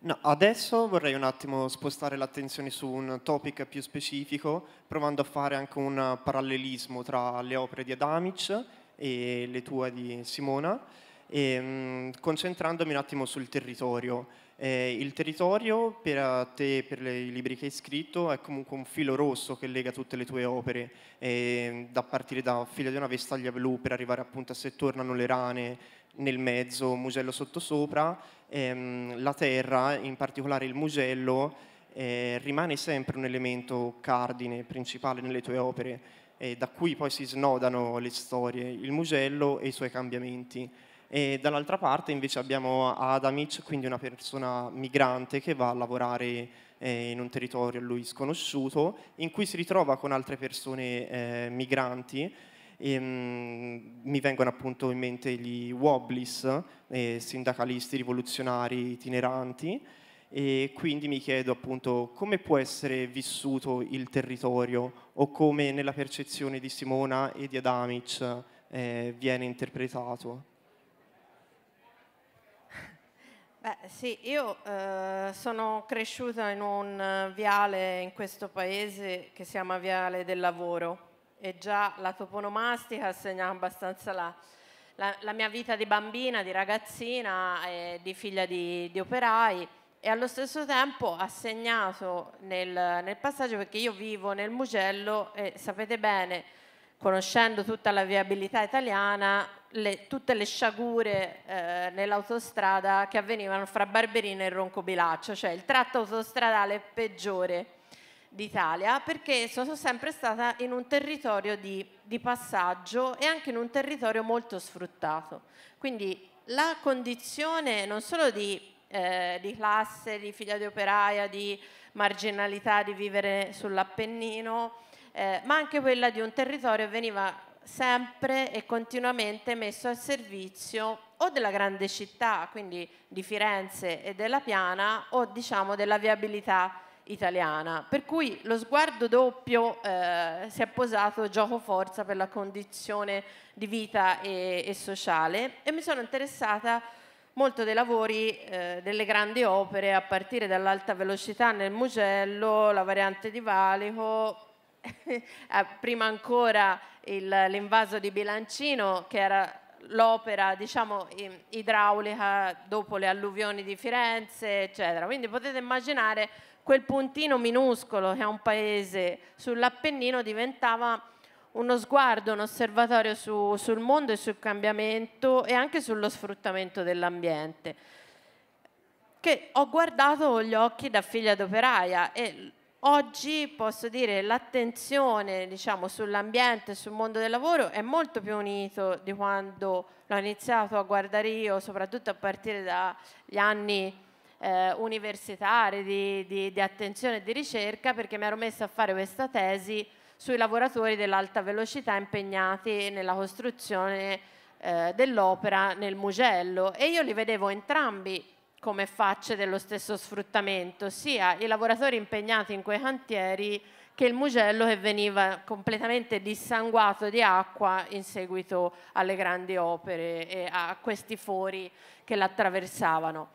No, adesso vorrei un attimo spostare l'attenzione su un topic più specifico, provando a fare anche un parallelismo tra le opere di Adamic e le tue di Simona, e, ehm, mh, concentrandomi un attimo sul territorio. Eh, il territorio per te, e per i libri che hai scritto, è comunque un filo rosso che lega tutte le tue opere, eh, da partire da Figlia di una vestaglia blu per arrivare appunto a Se tornano le rane, nel mezzo, mugello sottosopra, ehm, la terra, in particolare il mugello, eh, rimane sempre un elemento cardine, principale nelle tue opere, eh, da cui poi si snodano le storie, il mugello e i suoi cambiamenti. E dall'altra parte invece abbiamo Adamic, quindi una persona migrante che va a lavorare eh, in un territorio a lui sconosciuto, in cui si ritrova con altre persone eh, migranti e, mh, mm, mi vengono appunto in mente gli wobblies, eh, sindacalisti rivoluzionari itineranti, e quindi mi chiedo appunto come può essere vissuto il territorio o come nella percezione di Simona e di Adamic eh, viene interpretato. Beh, sì, io eh, sono cresciuta in un viale in questo paese che si chiama Viale del Lavoro e già la toponomastica segna abbastanza la, la, la, mia vita di bambina, di ragazzina, e di figlia di, di, operai e allo stesso tempo ha segnato nel, nel passaggio perché io vivo nel Mugello e sapete bene, conoscendo tutta la viabilità italiana, le, tutte le sciagure eh, nell'autostrada che avvenivano fra Barberino e Roncobilaccio, cioè il tratto autostradale peggiore d'Italia perché sono sempre stata in un territorio di, di, passaggio e anche in un territorio molto sfruttato. Quindi la condizione non solo di, eh, di classe, di figlia di operaia, di marginalità, di vivere sull'Appennino, eh, ma anche quella di un territorio che veniva sempre e continuamente messo al servizio o della grande città, quindi di Firenze e della Piana, o diciamo della viabilità italiana, per cui lo sguardo doppio eh, si è posato gioco forza per la condizione di vita e, e sociale e mi sono interessata molto dei lavori eh, delle grandi opere a partire dall'alta velocità nel Mugello, la variante di Valico, prima ancora l'invaso di Bilancino che era l'opera diciamo, idraulica dopo le alluvioni di Firenze eccetera quindi potete immaginare quel puntino minuscolo che è un paese sull'Appennino diventava uno sguardo, un osservatorio su, sul mondo e sul cambiamento e anche sullo sfruttamento dell'ambiente che ho guardato con gli occhi da figlia d'operaia e oggi posso dire che l'attenzione diciamo, sull'ambiente sul mondo del lavoro è molto più unito di quando l'ho iniziato a guardare io, soprattutto a partire dagli anni eh, universitari, di, di, di attenzione e di ricerca perché mi ero messa a fare questa tesi sui lavoratori dell'alta velocità impegnati nella costruzione eh, dell'opera nel Mugello e io li vedevo entrambi come facce dello stesso sfruttamento, sia i lavoratori impegnati in quei cantieri che il Mugello che veniva completamente dissanguato di acqua in seguito alle grandi opere e a questi fori che l'attraversavano.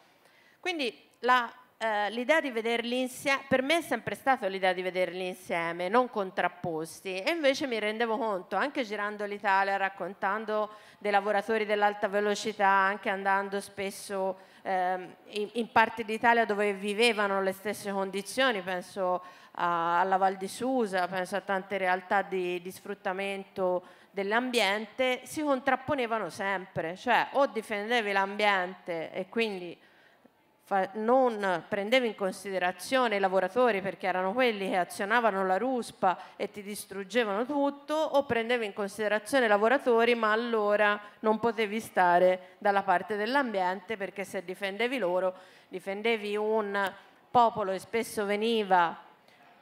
Quindi eh, l'idea eh, di vederli insieme, per me è sempre stata l'idea di vederli insieme, non contrapposti, e invece mi rendevo conto, anche girando l'Italia, raccontando dei lavoratori dell'alta velocità, anche andando spesso eh, in, in parti d'Italia dove vivevano le stesse condizioni, penso a, alla Val di Susa, penso a tante realtà di, di sfruttamento dell'ambiente, si contrapponevano sempre, cioè o difendevi l'ambiente e quindi non prendeva in considerazione i lavoratori perché erano quelli che azionavano la ruspa e ti distruggevano tutto o prendeva in considerazione i lavoratori ma allora non potevi stare dalla parte dell'ambiente perché se difendevi loro difendevi un popolo e spesso veniva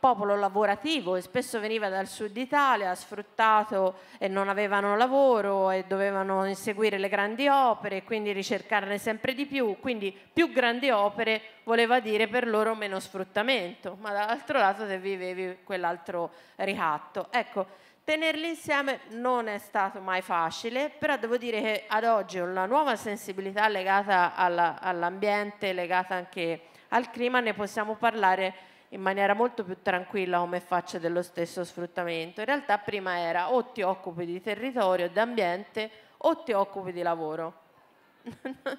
popolo lavorativo e spesso veniva dal sud Italia, sfruttato e non avevano lavoro e dovevano inseguire le grandi opere e quindi ricercarne sempre di più, quindi più grandi opere voleva dire per loro meno sfruttamento, ma dall'altro lato se vivevi quell'altro ricatto. Ecco, tenerli insieme non è stato mai facile, però devo dire che ad oggi una nuova sensibilità legata all'ambiente, legata anche al clima, ne possiamo parlare in maniera molto più tranquilla come faccia dello stesso sfruttamento. In realtà prima era o ti occupi di territorio, di ambiente o ti occupi di lavoro.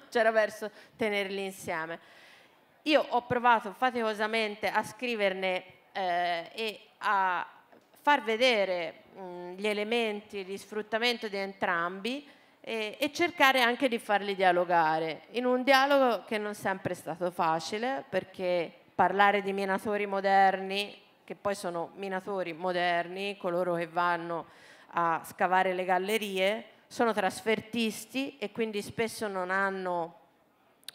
C'era verso tenerli insieme. Io ho provato faticosamente a scriverne eh, e a far vedere mh, gli elementi di sfruttamento di entrambi e, e, cercare anche di farli dialogare in un dialogo che non sempre è stato facile perché parlare di minatori moderni, che poi sono minatori moderni, coloro che vanno a scavare le gallerie, sono trasfertisti e quindi spesso non hanno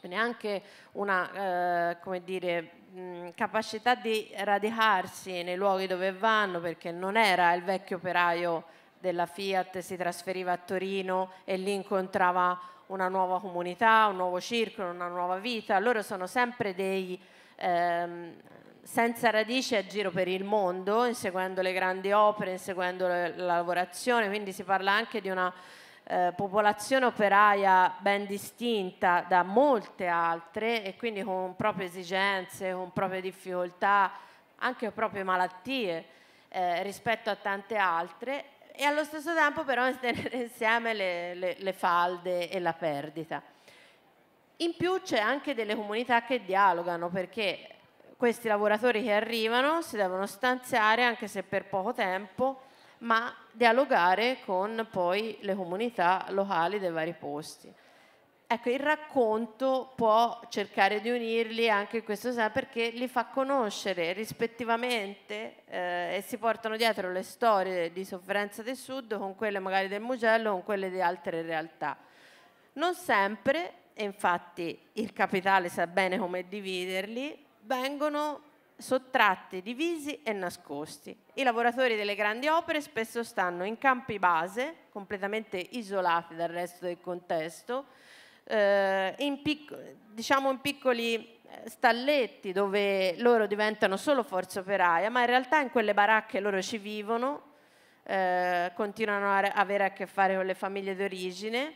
neanche una eh, dire, mh, capacità di radicarsi nei luoghi dove vanno perché non era il vecchio operaio della Fiat, si trasferiva a Torino e lì incontrava una nuova comunità, un nuovo circolo, una nuova vita. Loro sono sempre dei ehm, senza radici a giro per il mondo, inseguendo le grandi opere, inseguendo la, la lavorazione, quindi si parla anche di una eh, popolazione operaia ben distinta da molte altre e quindi con proprie esigenze, con proprie difficoltà, anche proprie malattie eh, rispetto a tante altre e allo stesso tempo però tenere insieme le, le, le falde e la perdita. In più c'è anche delle comunità che dialogano perché questi lavoratori che arrivano si devono stanziare anche se per poco tempo, ma dialogare con poi le comunità locali dei vari posti. Ecco, il racconto può cercare di unirli anche in questo senso perché li fa conoscere rispettivamente eh, e si portano dietro le storie di sofferenza del sud con quelle magari del Mugello, con quelle di altre realtà. Non sempre e infatti il capitale sa bene come dividerli, vengono sottratti, divisi e nascosti. I lavoratori delle grandi opere spesso stanno in campi base, completamente isolati dal resto del contesto, eh, in diciamo in piccoli eh, stalletti dove loro diventano solo forza operaia, ma in realtà in quelle baracche loro ci vivono, eh, continuano a avere a che fare con le famiglie d'origine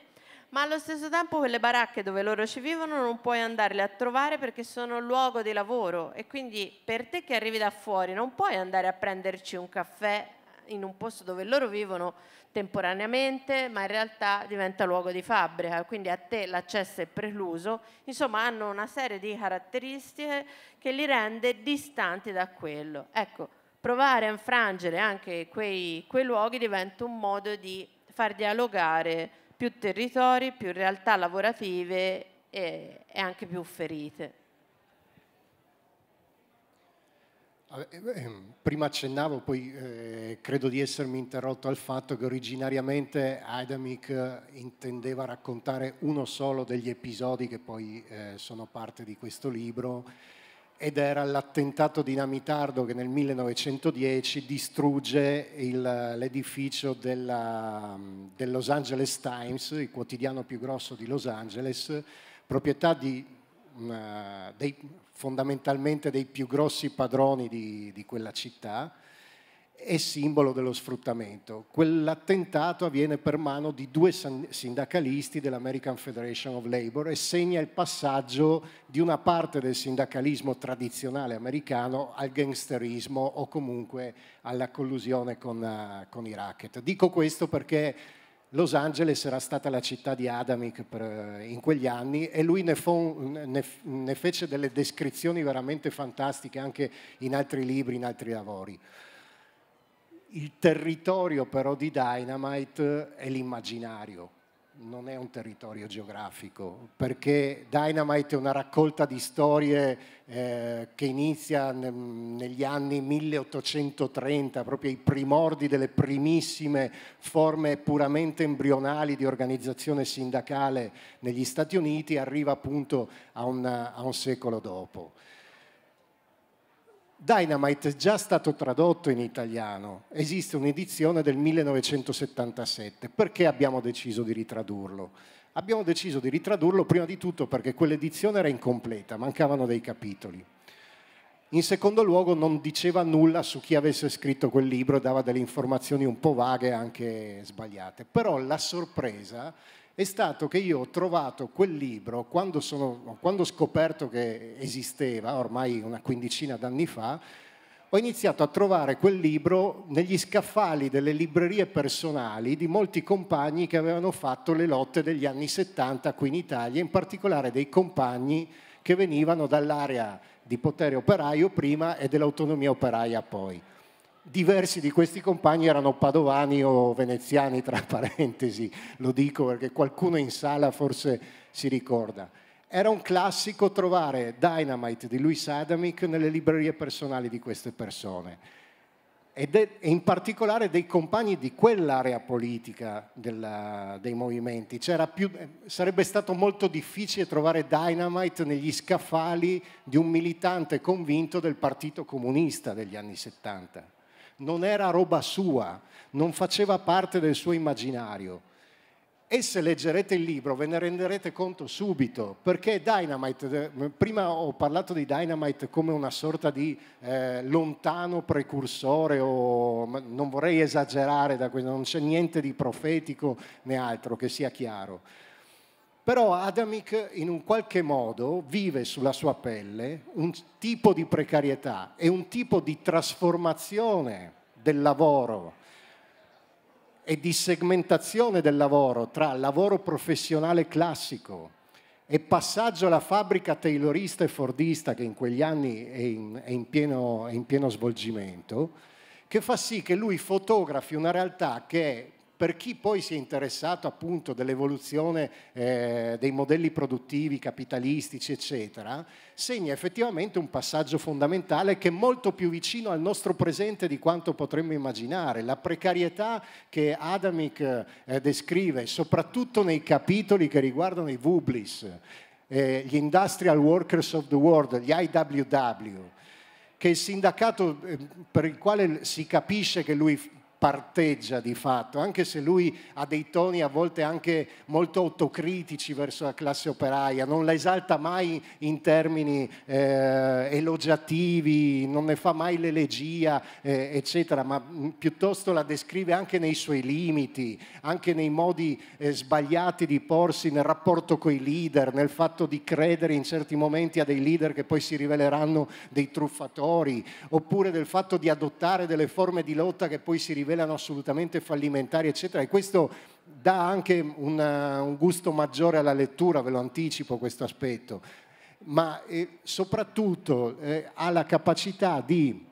ma allo stesso tempo quelle baracche dove loro ci vivono non puoi andarle a trovare perché sono luogo di lavoro e quindi per te che arrivi da fuori non puoi andare a prenderci un caffè in un posto dove loro vivono temporaneamente, ma in realtà diventa luogo di fabbrica, quindi a te l'accesso è precluso, insomma hanno una serie di caratteristiche che li rende distanti da quello. Ecco, provare a infrangere anche quei, quei luoghi diventa un modo di far dialogare più territori, più realtà lavorative e, e anche più ferite. Ah, eh, ehm, prima accennavo, poi eh, credo di essermi interrotto al fatto che originariamente Adamic eh, intendeva raccontare uno solo degli episodi che poi eh, sono parte di questo libro ed era l'attentato dinamitardo che nel 1910 distrugge il, l'edificio della, del Los Angeles Times, il quotidiano più grosso di Los Angeles, proprietà di, uh, dei, fondamentalmente dei più grossi padroni di, di quella città è simbolo dello sfruttamento. Quell'attentato avviene per mano di due sindacalisti dell'American Federation of Labor e segna il passaggio di una parte del sindacalismo tradizionale americano al gangsterismo o comunque alla collusione con, eh, con i racket. Dico questo perché Los Angeles era stata la città di Adamic per, eh, in quegli anni e lui ne, ne, ne fece delle descrizioni veramente fantastiche anche in altri libri, in altri lavori. Il territorio però di Dynamite eh, è l'immaginario, non è un territorio geografico, perché Dynamite è una raccolta di storie eh, che inizia nel, negli anni 1830, proprio i primordi delle primissime forme puramente embrionali di organizzazione sindacale negli Stati Uniti, arriva appunto a, una, a un secolo dopo. Dynamite è già stato tradotto in italiano, esiste un'edizione del 1977, perché abbiamo deciso di ritradurlo? Abbiamo deciso di ritradurlo prima di tutto perché quell'edizione era incompleta, mancavano dei capitoli. In secondo luogo non diceva nulla su chi avesse scritto quel libro, dava delle informazioni un po' vaghe e anche sbagliate, però la sorpresa è stato che io ho trovato quel libro, quando, sono, quando ho scoperto che esisteva, ormai una quindicina d'anni fa, ho iniziato a trovare quel libro negli scaffali delle librerie personali di molti compagni che avevano fatto le lotte degli anni 70 qui in Italia, in particolare dei compagni che venivano dall'area di potere operaio prima e dell'autonomia operaia poi diversi di questi compagni erano padovani o veneziani, tra parentesi, lo dico perché qualcuno in sala forse si ricorda. Era un classico trovare Dynamite di Louis Adamic nelle librerie personali di queste persone e in particolare dei compagni di quell'area politica della, dei movimenti. Più, sarebbe stato molto difficile trovare Dynamite negli scaffali di un militante convinto del Partito Comunista degli anni 70 non era roba sua, non faceva parte del suo immaginario. E se leggerete il libro ve ne renderete conto subito, perché Dynamite, prima ho parlato di Dynamite come una sorta di eh, lontano precursore, o, non vorrei esagerare da questo, non c'è niente di profetico né altro, che sia chiaro però Adamic in un qualche modo vive sulla sua pelle un tipo di precarietà e un tipo di trasformazione del lavoro e di segmentazione del lavoro tra lavoro professionale classico e passaggio alla fabbrica taylorista e fordista che in quegli anni è in, è in, pieno, è in pieno svolgimento, che fa sì che lui fotografi una realtà che è per chi poi si è interessato appunto dell'evoluzione eh, dei modelli produttivi capitalistici, eccetera, segna effettivamente un passaggio fondamentale che è molto più vicino al nostro presente di quanto potremmo immaginare. La precarietà che Adamic eh, descrive, soprattutto nei capitoli che riguardano i Wublis, eh, gli Industrial Workers of the World, gli IWW, che è il sindacato eh, per il quale si capisce che lui parteggia di fatto, anche se lui ha dei toni a volte anche molto autocritici verso la classe operaia, non la esalta mai in termini eh, elogiativi, non ne fa mai l'elegia, eh, eccetera, ma mm, piuttosto la descrive anche nei suoi limiti, anche nei modi eh, sbagliati di porsi nel rapporto con i leader, nel fatto di credere in certi momenti a dei leader che poi si riveleranno dei truffatori, oppure del fatto di adottare delle forme di lotta che poi si rivelano rivelano assolutamente fallimentari, eccetera. E questo dà anche una, eh, un gusto maggiore alla lettura, ve lo anticipo questo aspetto. Ma eh, soprattutto eh, ha la capacità di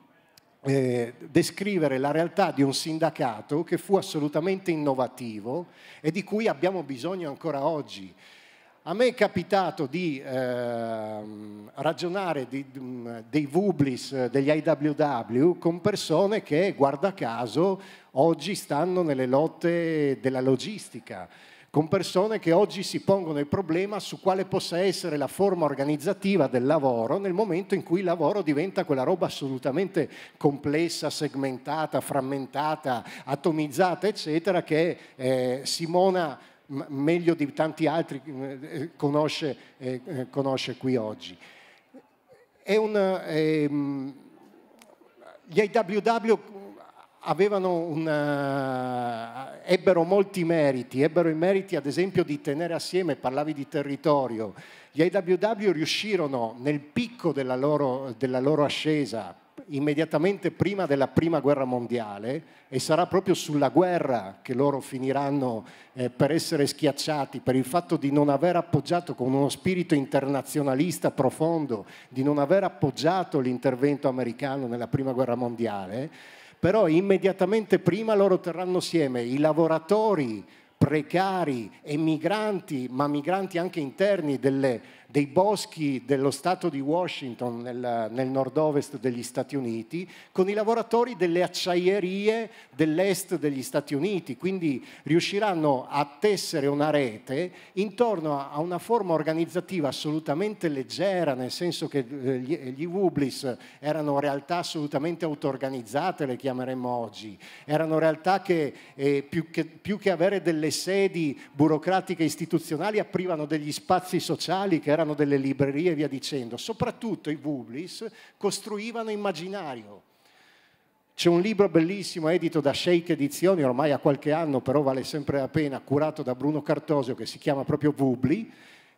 eh, descrivere la realtà di un sindacato che fu assolutamente innovativo e di cui abbiamo bisogno ancora oggi. A me è capitato di eh, ragionare di, di, mm, dei Vublis, eh, degli IWW, con persone che, guarda caso, oggi stanno nelle lotte della logistica, con persone che oggi si pongono il problema su quale possa essere la forma organizzativa del lavoro nel momento in cui il lavoro diventa quella roba assolutamente complessa, segmentata, frammentata, atomizzata, eccetera, che eh, Simona meglio di tanti altri eh, conosce, eh, eh, conosce qui oggi. Una, ehm, gli AWW una, eh, ebbero molti meriti, ebbero i meriti ad esempio di tenere assieme, parlavi di territorio, gli AWW riuscirono nel picco della loro, della loro ascesa, immediatamente prima della prima guerra mondiale e sarà proprio sulla guerra che loro finiranno eh, per essere schiacciati per il fatto di non aver appoggiato con uno spirito internazionalista profondo, di non aver appoggiato l'intervento americano nella prima guerra mondiale, però immediatamente prima loro terranno assieme i lavoratori precari e migranti, ma migranti anche interni delle dei boschi dello Stato di Washington nel, nel nord-ovest degli Stati Uniti con i lavoratori delle acciaierie dell'est degli Stati Uniti, quindi riusciranno a tessere una rete intorno a una forma organizzativa assolutamente leggera, nel senso che eh, gli, gli Wublis erano realtà assolutamente auto-organizzate, le chiameremmo oggi, erano realtà che, eh, più che più che avere delle sedi burocratiche istituzionali aprivano degli spazi sociali che erano c'erano delle librerie e via dicendo, soprattutto i Bublis costruivano immaginario. C'è un libro bellissimo edito da Shake Edizioni, ormai ha qualche anno, però vale sempre la pena, curato da Bruno Cartosio, che si chiama proprio Bubli,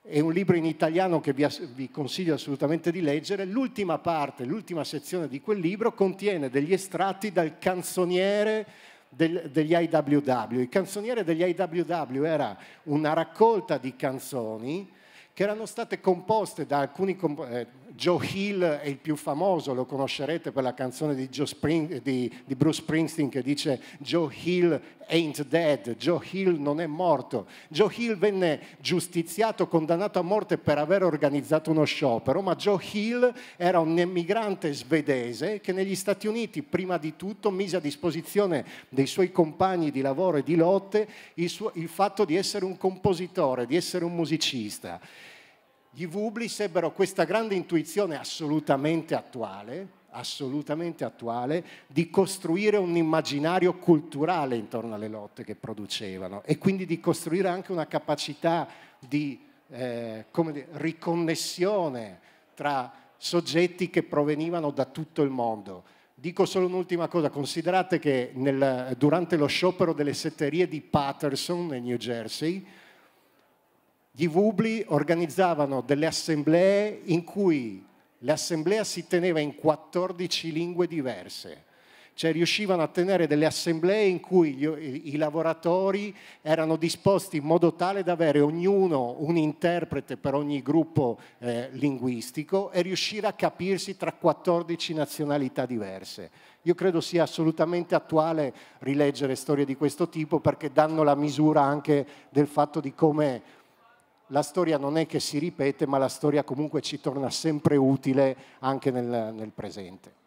è un libro in italiano che vi, consiglio assolutamente di leggere. L'ultima parte, l'ultima sezione di quel libro contiene degli estratti dal canzoniere degli IWW. Il canzoniere degli IWW era una raccolta di canzoni che erano state composte da alcuni, eh, Joe Hill è il più famoso, lo conoscerete per la canzone di, Spring, di, di Bruce Springsteen che dice Joe Hill ain't dead, Joe Hill non è morto. Joe Hill venne giustiziato, condannato a morte per aver organizzato uno sciopero, ma Joe Hill era un emigrante svedese che negli Stati Uniti prima di tutto mise a disposizione dei suoi compagni di lavoro e di lotte il, suo, il fatto di essere un compositore, di essere un musicista gli Vublis ebbero questa grande intuizione assolutamente attuale, assolutamente attuale, di costruire un immaginario culturale intorno alle lotte che producevano e quindi di costruire anche una capacità di eh, dire, riconnessione tra soggetti che provenivano da tutto il mondo. Dico solo un'ultima cosa, considerate che nel, durante lo sciopero delle setterie di Patterson nel New Jersey, gli Vubli organizzavano delle assemblee in cui l'assemblea si teneva in 14 lingue diverse cioè riuscivano a tenere delle assemblee in cui gli, i, lavoratori erano disposti in modo tale da avere ognuno un interprete per ogni gruppo eh, linguistico e riuscire a capirsi tra 14 nazionalità diverse. Io credo sia assolutamente attuale rileggere storie di questo tipo perché danno la misura anche del fatto di come la storia non è che si ripete, ma la storia comunque ci torna sempre utile anche nel, nel presente.